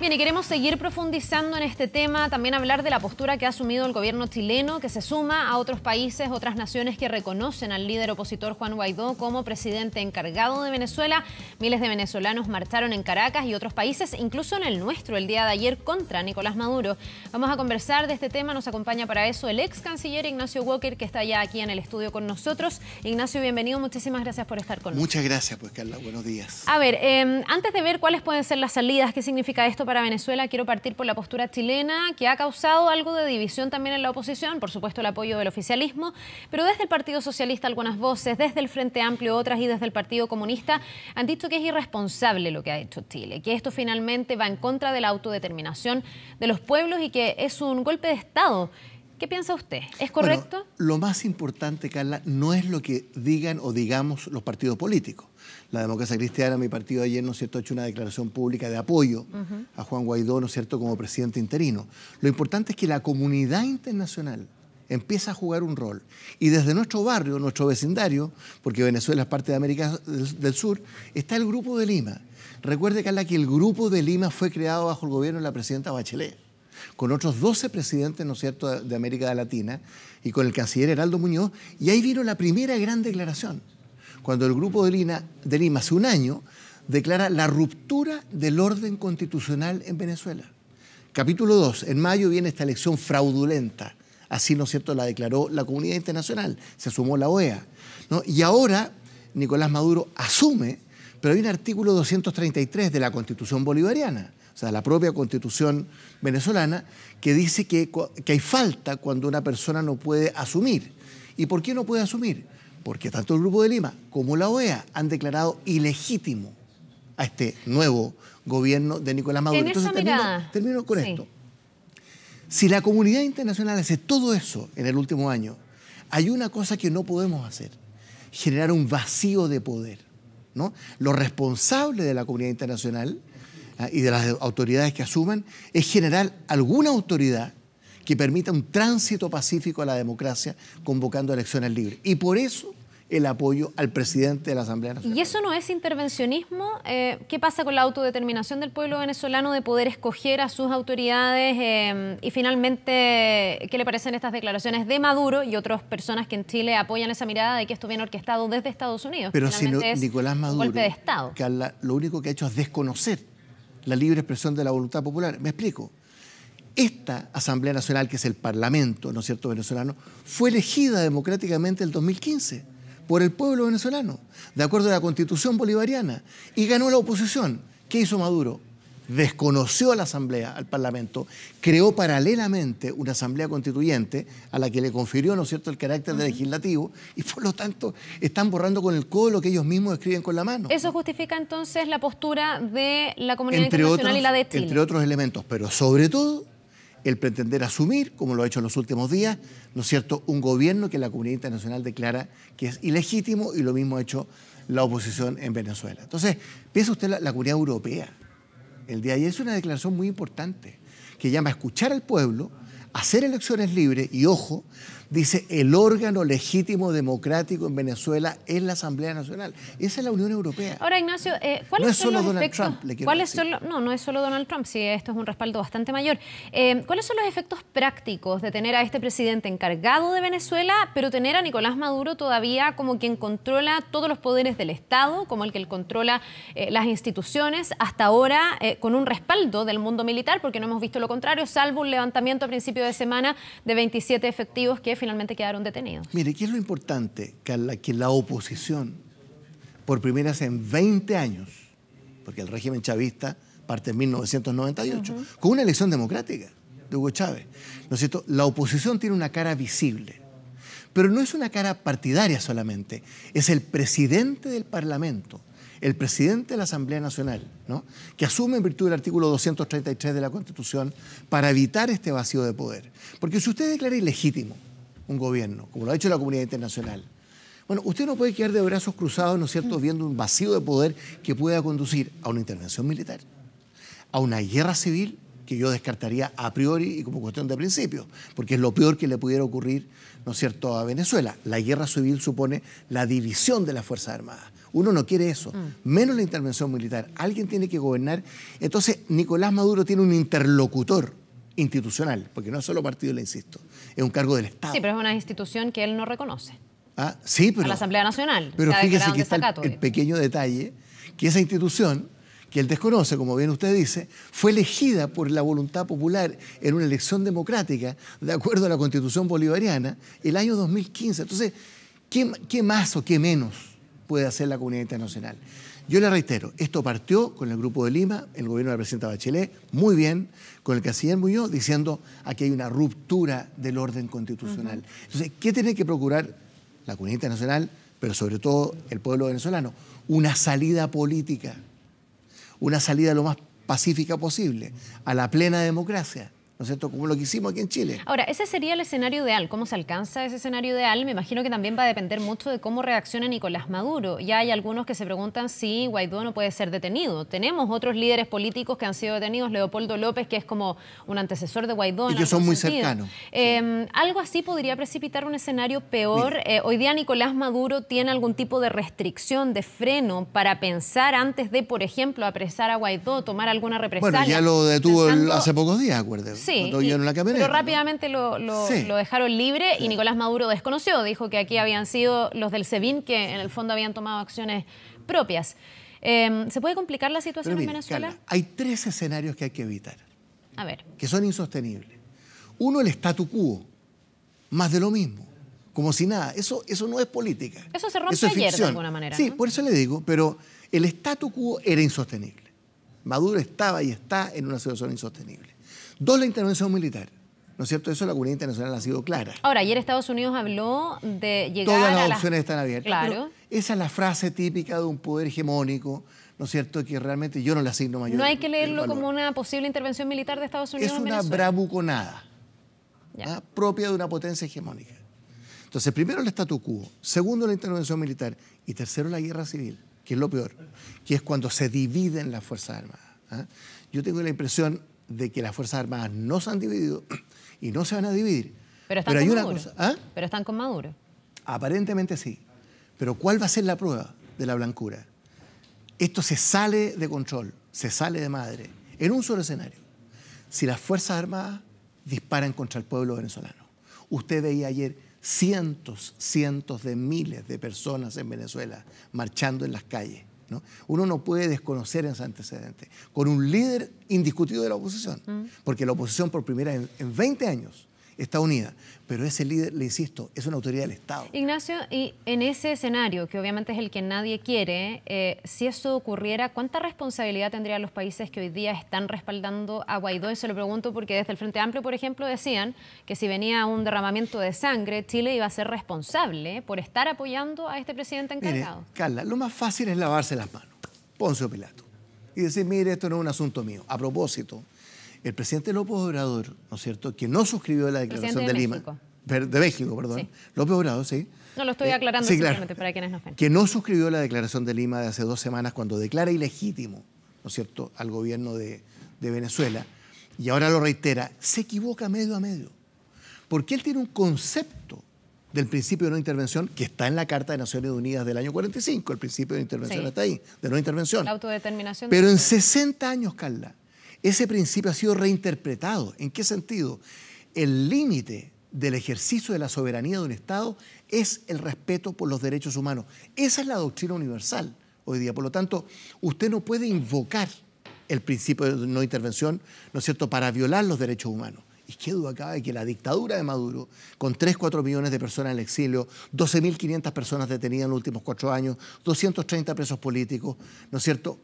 Bien, y queremos seguir profundizando en este tema, también hablar de la postura que ha asumido el gobierno chileno, que se suma a otros países, otras naciones que reconocen al líder opositor Juan Guaidó como presidente encargado de Venezuela. Miles de venezolanos marcharon en Caracas y otros países, incluso en el nuestro, el día de ayer contra Nicolás Maduro. Vamos a conversar de este tema, nos acompaña para eso el ex canciller Ignacio Walker, que está ya aquí en el estudio con nosotros. Ignacio, bienvenido, muchísimas gracias por estar con nosotros. Muchas gracias, pues Carla, buenos días. A ver, em, antes de ver cuáles pueden ser las salidas, qué significa esto para Venezuela, quiero partir por la postura chilena, que ha causado algo de división también en la oposición, por supuesto el apoyo del oficialismo, pero desde el Partido Socialista algunas voces, desde el Frente Amplio otras y desde el Partido Comunista han dicho que es irresponsable lo que ha hecho Chile, que esto finalmente va en contra de la autodeterminación de los pueblos y que es un golpe de Estado ¿Qué piensa usted? ¿Es correcto? lo más importante, Carla, no es lo que digan o digamos los partidos políticos. La democracia cristiana, mi partido ayer, ¿no es cierto?, ha hecho una declaración pública de apoyo a Juan Guaidó, ¿no es cierto?, como presidente interino. Lo importante es que la comunidad internacional empieza a jugar un rol. Y desde nuestro barrio, nuestro vecindario, porque Venezuela es parte de América del Sur, está el Grupo de Lima. Recuerde, Carla, que el Grupo de Lima fue creado bajo el gobierno de la presidenta Bachelet con otros 12 presidentes, ¿no cierto?, de, América Latina y con el canciller Heraldo Muñoz, y ahí vino la primera gran declaración, cuando el Grupo de Lima, hace un año declara la ruptura del orden constitucional en Venezuela. Capítulo 2, en mayo viene esta elección fraudulenta, así, ¿no cierto?, la declaró la comunidad internacional, se sumó la OEA, Y ahora Nicolás Maduro asume, pero hay un artículo 233 de la Constitución Bolivariana o sea, la propia constitución venezolana, que dice que, hay falta cuando una persona no puede asumir. ¿Y por qué no puede asumir? Porque tanto el Grupo de Lima como la OEA han declarado ilegítimo a este nuevo gobierno de Nicolás Maduro. Entonces, termino, con esto. Si la comunidad internacional hace todo eso en el último año, hay una cosa que no podemos hacer, generar un vacío de poder. ¿no? Los responsables de la comunidad internacional ¿ah? y de las autoridades que asumen es generar alguna autoridad que permita un tránsito pacífico a la democracia convocando elecciones libres. Y por eso el apoyo al presidente de la Asamblea Nacional. ¿Y eso no es intervencionismo? Eh, ¿Qué pasa con la autodeterminación del pueblo venezolano de poder escoger a sus autoridades? Eh, y finalmente, ¿qué le parecen estas declaraciones de Maduro y otras personas que en Chile apoyan esa mirada de que esto viene orquestado desde Estados Unidos? Pero si Nicolás Maduro, golpe de Estado. que lo único que ha hecho es desconocer la libre expresión de la voluntad popular. Me explico. Esta Asamblea Nacional, que es el Parlamento, ¿no es cierto?, venezolano, fue elegida democráticamente el 2015 por el pueblo venezolano, de acuerdo a la constitución bolivariana, y ganó la oposición. ¿Qué hizo Maduro? desconoció a la Asamblea, al Parlamento, creó paralelamente una Asamblea Constituyente a la que le confirió, ¿no es cierto?, el carácter de legislativo y por lo tanto están borrando con el codo lo que ellos mismos escriben con la mano. Eso justifica entonces la postura de la comunidad internacional y la de Chile. Entre otros elementos, pero sobre todo el pretender asumir, como lo ha hecho en los últimos días, ¿no es cierto?, un gobierno que la comunidad internacional declara que es ilegítimo y lo mismo ha hecho la oposición en Venezuela. Entonces, piensa usted la, la comunidad europea el día de ayer, es una declaración muy importante que llama a escuchar al pueblo, hacer elecciones libres y, ojo, dice el órgano legítimo democrático en Venezuela es la Asamblea Nacional. Esa es la Unión Europea. Ahora, Ignacio, eh, ¿cuáles son los efectos? ¿cuáles son no, no es solo Donald Trump, si esto es un respaldo bastante mayor. Eh, ¿Cuáles son los efectos prácticos de tener a este presidente encargado de Venezuela, pero tener a Nicolás Maduro todavía como quien controla todos los poderes del Estado, como el que controla eh, las instituciones, hasta ahora con un respaldo del mundo militar, porque no hemos visto lo contrario, salvo un levantamiento a principio de semana de 27 efectivos que finalmente quedaron detenidos. Mire, ¿qué es lo importante? Que la, que la oposición, por primera vez en 20 años, porque el régimen chavista parte en 1998, con una elección democrática de Hugo Chávez, ¿no es cierto? La oposición tiene una cara visible, pero no es una cara partidaria solamente, es el presidente del Parlamento el presidente de la Asamblea Nacional, ¿no? que asume en virtud del artículo 233 de la Constitución para evitar este vacío de poder. Porque si usted declara ilegítimo un gobierno, como lo ha hecho la comunidad internacional. Bueno, usted no puede quedar de brazos cruzados, ¿no es cierto?, mm. viendo un vacío de poder que pueda conducir a una intervención militar, a una guerra civil que yo descartaría a priori y como cuestión de principio, porque es lo peor que le pudiera ocurrir, ¿no es cierto?, a Venezuela. La guerra civil supone la división de las Fuerzas Armadas. Uno no quiere eso, mm. menos la intervención militar. Alguien tiene que gobernar. Entonces, Nicolás Maduro tiene un interlocutor institucional, porque no es solo partido, le insisto, es un cargo del Estado. Sí, pero es una institución que él no reconoce. Ah, sí, pero... A la Asamblea Nacional. Pero fíjese que está el, pequeño detalle que esa institución que él desconoce, como bien usted dice, fue elegida por la voluntad popular en una elección democrática, de acuerdo a la constitución bolivariana, el año 2015. Entonces, ¿qué, qué más o qué menos? puede hacer la comunidad internacional. Yo le reitero, esto partió con el Grupo de Lima, el gobierno de la presidenta Bachelet, muy bien, con el que canciller Muñoz, diciendo aquí hay una ruptura del orden constitucional. Entonces, ¿qué tiene que procurar la comunidad internacional, pero sobre todo el pueblo venezolano? Una salida política, una salida lo más pacífica posible, a la plena democracia. ¿no es cierto?, como lo que hicimos aquí en Chile. Ahora, ese sería el escenario ideal. ¿Cómo se alcanza ese escenario ideal? Me imagino que también va a depender mucho de cómo reacciona Nicolás Maduro. Ya hay algunos que se preguntan si Guaidó no puede ser detenido. Tenemos otros líderes políticos que han sido detenidos, Leopoldo López, que es como un antecesor de Guaidó. Y que son muy cercanos. Em, algo así podría precipitar un escenario peor. Eh, hoy día Nicolás Maduro tiene algún tipo de restricción, de freno para pensar antes de, por ejemplo, apresar a Guaidó, tomar alguna represalia. Bueno, ya lo detuvo hace pocos días, acuérdese. Sí. Pero rápidamente lo, dejaron libre y Nicolás Maduro desconoció. Dijo que aquí habían sido los del SEBIN que en el fondo habían tomado acciones propias. Em, ¿Se puede complicar la situación en Venezuela? hay tres escenarios que hay que evitar. Que son insostenibles. Uno, el statu quo. Más de lo mismo. Como si nada. Eso, eso no es política. Eso se rompe ayer de alguna manera. Sí, por eso le digo, pero el statu quo era insostenible. Maduro estaba y está en una situación insostenible. Dos, la intervención militar. ¿No es cierto? Eso la comunidad internacional ha sido clara. Ahora, ayer Estados Unidos habló de llegar Todas las opciones están abiertas. Claro. esa es la frase típica de un poder hegemónico, ¿no es cierto? Que realmente yo no le asigno mayor. No hay que leerlo como una posible intervención militar de Estados Unidos. Es una bravuconada ¿ah? propia de una potencia hegemónica. Entonces, primero el statu quo, segundo la intervención militar y tercero la guerra civil, que es lo peor, que es cuando se dividen las Fuerzas Armadas. ¿ah? Yo tengo la impresión, de que las Fuerzas Armadas no se han dividido y no se van a dividir. Pero están hay una ¿ah? Pero están con Maduro. Aparentemente sí. Pero ¿cuál va a ser la prueba de la blancura? Esto se sale de control, se sale de madre, en un solo escenario. Si las Fuerzas Armadas disparan contra el pueblo venezolano. Usted veía ayer cientos, cientos de miles de personas en Venezuela marchando en las calles uno no puede desconocer ese antecedente con un líder indiscutido de la oposición, mm. porque la oposición por primera vez en 20 años está unida. Pero ese líder, le insisto, es una autoridad del Estado. Ignacio, y en ese escenario, que obviamente es el que nadie quiere, eh, si eso ocurriera, ¿cuánta responsabilidad tendrían los países que hoy día están respaldando a Guaidó? Y se lo pregunto porque desde el Frente Amplio, por ejemplo, decían que si venía un derramamiento de sangre, Chile iba a ser responsable por estar apoyando a este presidente encargado. Carla, lo más fácil es lavarse las manos. Poncio Pilato. Y decir, mire, esto no es un asunto mío. A propósito, el presidente López Obrador, ¿no es cierto?, que no suscribió la declaración de, Lima, de México, perdón, López Obrador, sí. No, lo estoy eh, aclarando para quienes no ven. Que no suscribió la declaración de Lima de hace dos semanas cuando declara ilegítimo, ¿no es cierto?, al gobierno de, Venezuela, y ahora lo reitera, se equivoca medio a medio. Porque él tiene un concepto del principio de no intervención que está en la Carta de Naciones Unidas del año 45, el principio de intervención está ahí, de no intervención. La autodeterminación. Pero en 60 años, Carla, ese principio ha sido reinterpretado. ¿En qué sentido? El límite del ejercicio de la soberanía de un Estado es el respeto por los derechos humanos. Esa es la doctrina universal hoy día. Por lo tanto, usted no puede invocar el principio de no intervención, ¿no es cierto?, para violar los derechos humanos. Y qué duda cabe que la dictadura de Maduro, con 3, 4 millones de personas en el exilio, 12.500 personas detenidas en los últimos cuatro años, 230 presos políticos, ¿no es cierto?,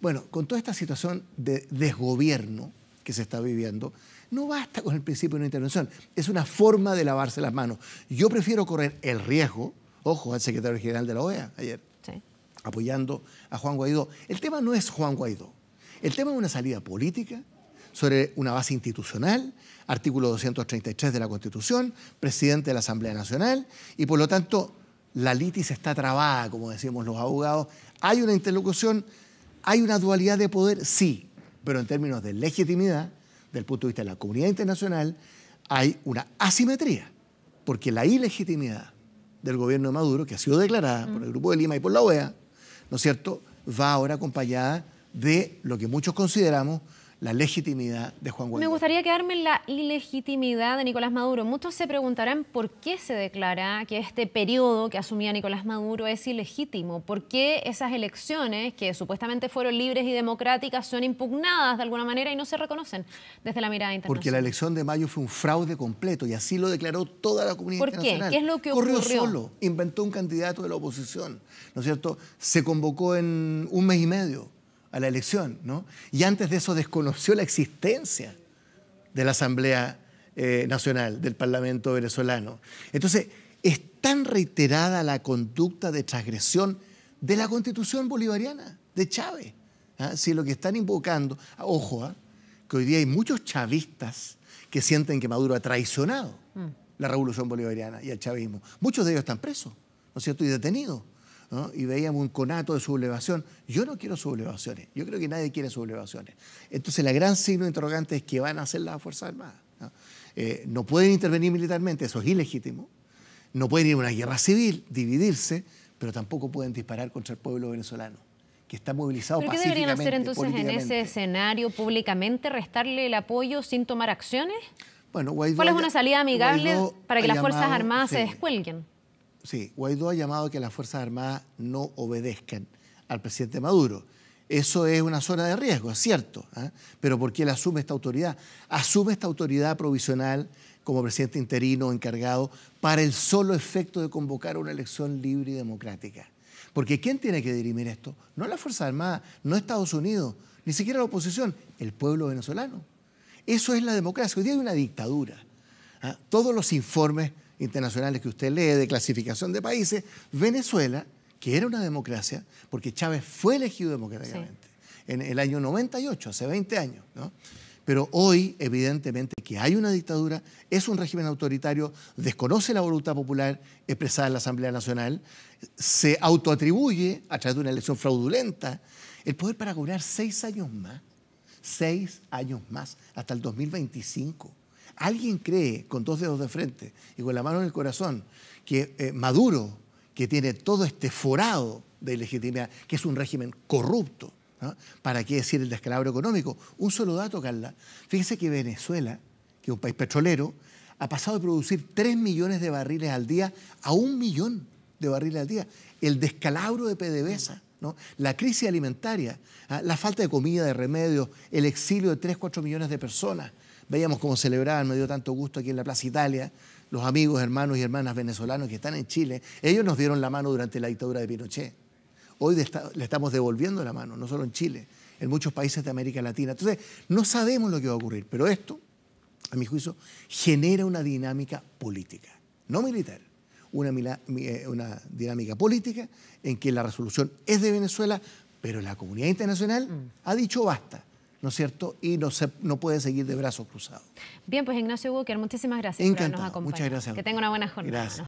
bueno, con toda esta situación de desgobierno que se está viviendo, no basta con el principio de una intervención. Es una forma de lavarse las manos. Yo prefiero correr el riesgo, ojo al secretario general de la OEA ayer, apoyando a Juan Guaidó. El tema no es Juan Guaidó. El tema es una salida política sobre una base institucional, artículo 233 de la Constitución, presidente de la Asamblea Nacional, y por lo tanto la litis está trabada, como decimos los abogados. Hay una interlocución ¿Hay una dualidad de poder? Sí, pero en términos de legitimidad, del punto de vista de la comunidad internacional, hay una asimetría, porque la ilegitimidad del gobierno de Maduro, que ha sido declarada por el Grupo de Lima y por la OEA, ¿no es cierto?, va ahora acompañada de lo que muchos consideramos la legitimidad de Juan Guaidó. Me gustaría quedarme en la ilegitimidad de Nicolás Maduro. Muchos se preguntarán por qué se declara que este periodo que asumía Nicolás Maduro es ilegítimo, por qué esas elecciones que supuestamente fueron libres y democráticas son impugnadas de alguna manera y no se reconocen desde la mirada internacional. Porque la elección de mayo fue un fraude completo y así lo declaró toda la comunidad internacional. ¿Por qué? ¿Qué es lo que ocurrió? Corrió solo, inventó un candidato de la oposición, ¿no es cierto? Se convocó en un mes y medio a la elección, ¿no? Y antes de eso desconoció la existencia de la Asamblea eh, Nacional, del Parlamento venezolano. Entonces, es tan reiterada la conducta de transgresión de la Constitución bolivariana, de Chávez. ¿ah? Si lo que están invocando, ojo, ¿ah? que hoy día hay muchos chavistas que sienten que Maduro ha traicionado mm. la revolución bolivariana y el chavismo. Muchos de ellos están presos, ¿no es cierto? Y detenidos y veíamos un conato de sublevación. Yo no quiero sublevaciones, yo creo que nadie quiere sublevaciones. Entonces, la gran signo interrogante es qué van a hacer las Fuerzas Armadas. ¿no? Eh, pueden intervenir militarmente, eso es ilegítimo. No pueden ir a una guerra civil, dividirse, pero tampoco pueden disparar contra el pueblo venezolano que está movilizado ¿Pero qué deberían hacer entonces en ese escenario públicamente? ¿Restarle el apoyo sin tomar acciones? Bueno, ¿Cuál es una salida amigable para que las Fuerzas Armadas se descuelguen? Sí, Guaidó ha llamado a que las Fuerzas Armadas no obedezcan al presidente Maduro. Eso es una zona de riesgo, es cierto, ¿ah? pero ¿por qué él asume esta autoridad? Asume esta autoridad provisional como presidente interino encargado para el solo efecto de convocar una elección libre y democrática. Porque ¿quién tiene que dirimir esto? No las fuerzas armadas, no Estados Unidos, ni siquiera la oposición, el pueblo venezolano. Eso es la democracia. Hoy día hay una dictadura. ¿ah? Todos los informes internacionales que usted lee de clasificación de países, Venezuela, que era una democracia, porque Chávez fue elegido democráticamente en el año 98, hace 20 años, ¿no? Pero hoy, evidentemente, que hay una dictadura, es un régimen autoritario, desconoce la voluntad popular expresada en la Asamblea Nacional, se autoatribuye a través de una elección fraudulenta el poder para gobernar seis años más, seis años más, hasta el 2025. ¿Alguien cree con dos dedos de frente y con la mano en el corazón que eh, Maduro, que tiene todo este forado de ilegitimidad, que es un régimen corrupto, ¿para qué decir el descalabro económico? Un solo dato, Carla. Fíjese que Venezuela, que es un país petrolero, ha pasado de producir 3 millones de barriles al día a un millón de barriles al día. El descalabro de PDVSA, la crisis alimentaria, ¿ah? la falta de comida, de remedios, el exilio de 3, 4 millones de personas, Veíamos cómo celebraban, me dio tanto gusto aquí en la Plaza Italia, los amigos, hermanos y hermanas venezolanos que están en Chile. Ellos nos dieron la mano durante la dictadura de Pinochet. Hoy le estamos devolviendo la mano, no solo en Chile, en muchos países de América Latina. Entonces, no sabemos lo que va a ocurrir, pero esto, a mi juicio, genera una dinámica política, no militar. Una, eh, una, dinámica política en que la resolución es de Venezuela, pero la comunidad internacional mm. ha dicho basta. ¿no es cierto? Y no, se, no puede seguir de brazos cruzados. Bien, pues Ignacio Walker, muchísimas gracias Encantado. por habernos acompañado. Muchas gracias. Que tenga una buena jornada. Gracias.